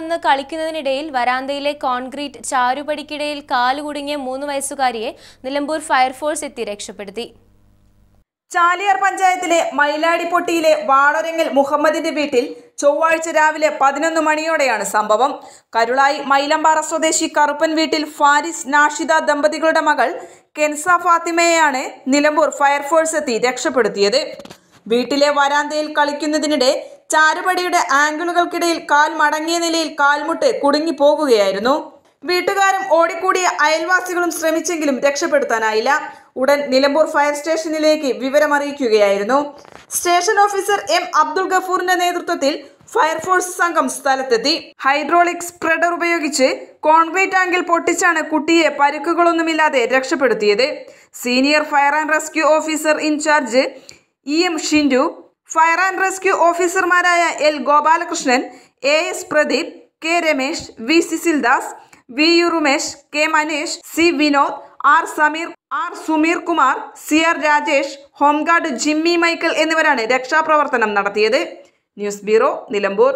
വന്ന് കളിക്കുന്നതിനിടയിൽ വരാന്തയിലെ കോൺക്രീറ്റ് ചാരുപടിക്കിടയിൽ കാലുകുടുങ്ങിയ മൂന്ന് വയസ്സുകാരിയെ നിലമ്പൂർ ഫയർഫോഴ്സ് എത്തി രക്ഷപ്പെടുത്തി ചാലിയാർ പഞ്ചായത്തിലെ മയിലാടിപ്പൊട്ടിയിലെ വാളരങ്ങൽ മുഹമ്മദിന്റെ വീട്ടിൽ ചൊവ്വാഴ്ച രാവിലെ പതിനൊന്ന് മണിയോടെയാണ് സംഭവം കരുളായി മൈലമ്പാറ സ്വദേശി കറുപ്പൻ വീട്ടിൽ ഫാരിസ് നാഷിദ ദമ്പതികളുടെ മകൾ കെൻസ ഫാത്തിമയെയാണ് നിലമ്പൂർ ഫയർഫോഴ്സ് എത്തി രക്ഷപ്പെടുത്തിയത് വീട്ടിലെ വരാന്തയിൽ കളിക്കുന്നതിനിടെ ചാരുപടിയുടെ ആംഗിളുകൾക്കിടയിൽ കാൽ മടങ്ങിയ നിലയിൽ കാൽമുട്ട് കുടുങ്ങി പോകുകയായിരുന്നു വീട്ടുകാരും ഓടിക്കൂടിയ അയൽവാസികളും ശ്രമിച്ചെങ്കിലും രക്ഷപ്പെടുത്താനായില്ല ഉടൻ നിലമ്പൂർ ഫയർ സ്റ്റേഷനിലേക്ക് വിവരമറിയിക്കുകയായിരുന്നു സ്റ്റേഷൻ ഓഫീസർ എം അബ്ദുൾ ഗഫൂറിന്റെ നേതൃത്വത്തിൽ ഫയർഫോഴ്സ് സംഘം സ്ഥലത്തെത്തി ഹൈഡ്രോളിക് സ്പ്രെഡർ ഉപയോഗിച്ച് കോൺക്രീറ്റ് ആംഗിൾ പൊട്ടിച്ചാണ് കുട്ടിയെ പരുക്കുകളൊന്നുമില്ലാതെ രക്ഷപ്പെടുത്തിയത് senior fire and rescue officer incharge E M Shindu fire and rescue ഓഫീസർമാരായ L Gopalakrishnan A S Pradeep K Ramesh V Sisildas V U Rumesh K Maneesh C Vinod R Sameer R Sumeer Kumar C R Rajesh home guard Jimmy Michael എന്നിവരാണ് രക്ഷാപ്രവർത്തനം നടത്തിയത് news bureau Nilambur